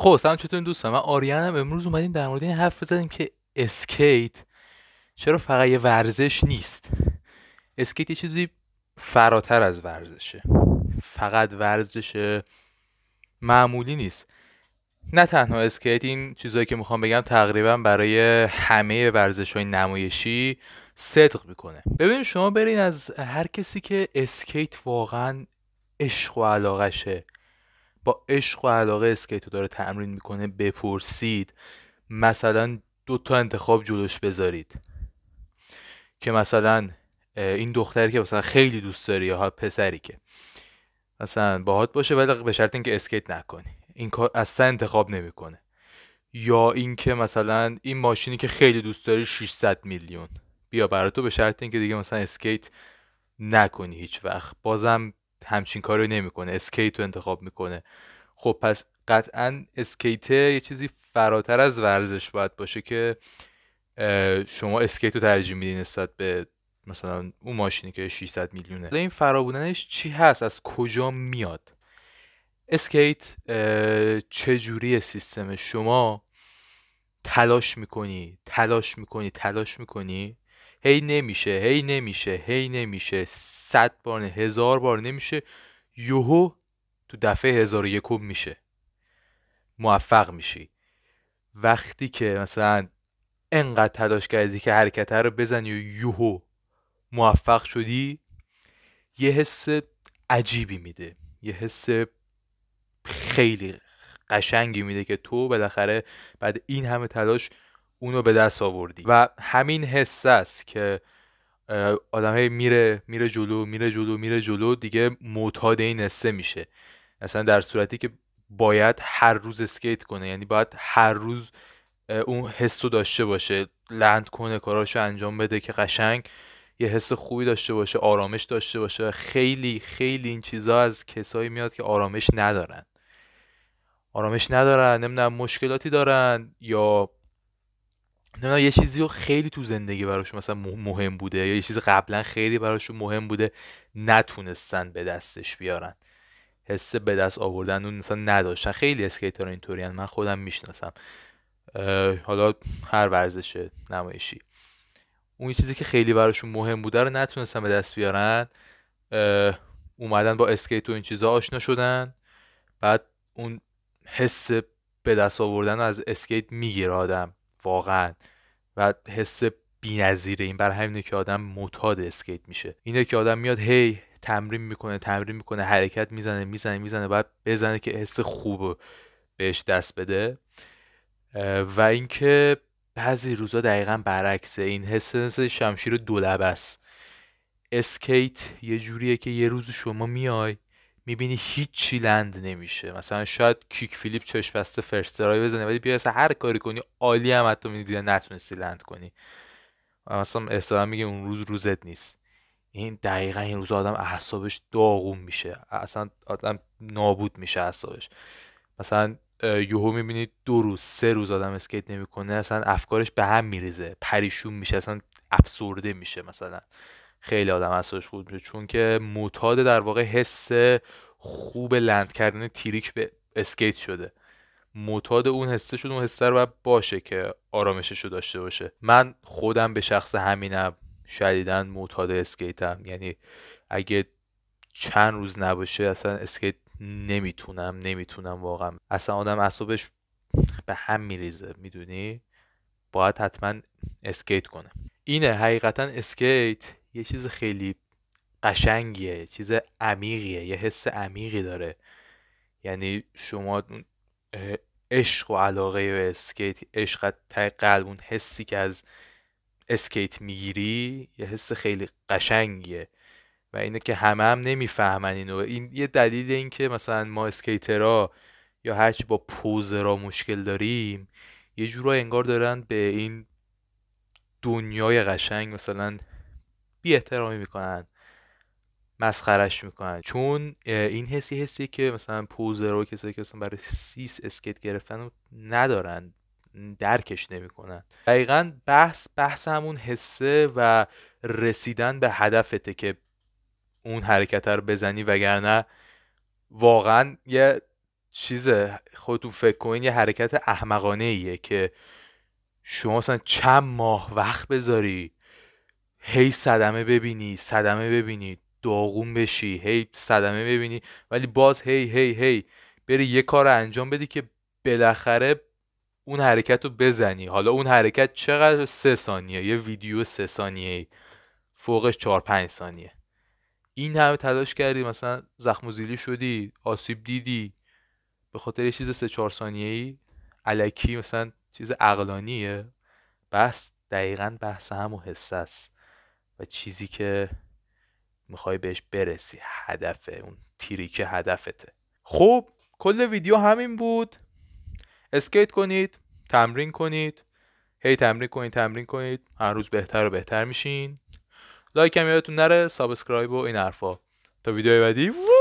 خب سلام چطورین دوستان من آریانم امروز اومدیم در مورد این حرف بزنیم که اسکیت چرا فقط یه ورزش نیست اسکیت یه چیزی فراتر از ورزشه فقط ورزش معمولی نیست نه تنها اسکیت این چیزهایی که میخوام بگم تقریبا برای همه ورزش های نمایشی صدق میکنه ببینید شما برین از هر کسی که اسکیت واقعا عشق و شه با عشق و علاقه اسکیت رو داره تمرین میکنه بپرسید مثلا دو تا انتخاب جلوش بذارید که مثلا این دختری که مثلا خیلی دوست داری یا پسری که مثلا باهات باشه ولی به شرط اینکه اسکیت نکنی این کار اصلا انتخاب نمیکنه یا اینکه مثلا این ماشینی که خیلی دوست داری 600 میلیون بیا برای تو به شرط اینکه دیگه مثلا اسکیت نکنی هیچ وقت بازم همچین کاری نمیکنه اسکیت رو انتخاب میکنه خب پس قطعا اسکیت یه چیزی فراتر از ورزش باید باشه که شما اسکیت رو ترجیح میدین نسبت به مثلا اون ماشینی که 600 میلیونه این فرابودنش چی هست از کجا میاد اسکیت چجوری سیستم شما تلاش میکنی تلاش میکنی تلاش میکنی هی نمیشه هی نمیشه هی نمیشه صد بار هزار بار نمیشه یوهو تو دفعه هزار و یکم میشه موفق میشی وقتی که مثلا انقدر تلاش کردی که حرکت رو بزنی و یوهو موفق شدی یه حس عجیبی میده یه حس خیلی قشنگی میده که تو بالاخره بعد این همه تلاش اونو به دست آوردی و همین حس است که آدم میره میره جلو میره جلو میره جلو دیگه معتاد این حسه میشه اصلا در صورتی که باید هر روز اسکیت کنه یعنی باید هر روز اون حس رو داشته باشه لند کنه کاراشو انجام بده که قشنگ یه حس خوبی داشته باشه آرامش داشته باشه خیلی خیلی این چیزا از کسایی میاد که آرامش ندارن آرامش ندارن نمیدونم مشکلاتی دارن یا نمیدونم یه چیزی رو خیلی تو زندگی براشون مثلا مهم بوده یا یه چیز قبلا خیلی براشون مهم بوده نتونستن به دستش بیارن حس به دست آوردن اون مثلا نداشتن خیلی اسکیتر اینطوریان من خودم میشناسم حالا هر ورزش نمایشی اون چیزی که خیلی براشون مهم بوده رو نتونستن به دست بیارن اومدن با اسکیت و این چیزا آشنا شدن بعد اون حس به دست آوردن از اسکیت میگیره آدم واقعا و حس نظیره این بر همینه که آدم متاد اسکیت میشه اینه که آدم میاد هی تمرین میکنه تمرین میکنه حرکت میزنه میزنه میزنه بعد بزنه که حس خوب بهش دست بده و اینکه بعضی روزا دقیقا برعکسه این حس مثل شمشیر دولبه است اسکیت یه جوریه که یه روز شما میای میبینی هیچی لند نمیشه مثلا شاید کیک فیلیپ چش بسته فرست بزنه ولی بیا هر کاری کنی عالی هم حتی میدید نتونستی لند کنی مثلا اصلا میگه اون روز روزت نیست این دقیقا این روز آدم اعصابش داغون میشه اصلا آدم نابود میشه اعصابش مثلا یهو میبینی دو روز سه روز آدم اسکیت نمیکنه اصلا افکارش به هم میریزه پریشون میشه اصلا افسرده میشه مثلا خیلی آدم اصابش خود میشه چون که متاد در واقع حس خوب لند کردن تیریک به اسکیت شده متاد اون حسه شد اون حسه رو باشه که آرامشش رو داشته باشه من خودم به شخص همینم شدیدا موتاد اسکیتم یعنی اگه چند روز نباشه اصلا اسکیت نمیتونم نمیتونم واقعا اصلا آدم اصابش به هم میریزه میدونی باید حتما اسکیت کنه اینه حقیقتا اسکیت یه چیز خیلی قشنگیه چیز عمیقیه یه حس عمیقی داره یعنی شما عشق و علاقه به اسکیت عشق تا قلب اون حسی که از اسکیت میگیری یه حس خیلی قشنگیه و اینه که همه هم نمیفهمن اینو این یه دلیل این که مثلا ما اسکیترا یا هرچی با پوزرا مشکل داریم یه جورایی انگار دارن به این دنیای قشنگ مثلا بی احترامی میکنن مسخرش میکنن چون این حسی حسی که مثلا پوزر و کسایی که مثلا برای سیس اسکیت گرفتن ندارن درکش نمیکنن دقیقا بحث بحث همون حسه و رسیدن به هدفته که اون حرکت رو بزنی وگرنه واقعا یه چیز خودتون فکر کنین یه حرکت احمقانه ایه که شما مثلا چند ماه وقت بذاری هی صدمه ببینی صدمه ببینی داغون بشی هی صدمه ببینی ولی باز هی هی هی بری یه کار رو انجام بدی که بالاخره اون حرکت رو بزنی حالا اون حرکت چقدر سه ثانیه یه ویدیو سه ثانیه فوقش چهار پنج ثانیه این همه تلاش کردی مثلا زخم زیلی شدی آسیب دیدی به خاطر یه چیز سه چهار ثانیه ای علکی مثلا چیز عقلانیه بحث دقیقا بحث هم و است و چیزی که میخوای بهش برسی هدفه اون تیری که هدفته خب کل ویدیو همین بود اسکیت کنید تمرین کنید هی تمرین کنید تمرین کنید هر روز بهتر و بهتر میشین لایک هم یادتون نره سابسکرایب و این حرفا تا ویدیو بعدی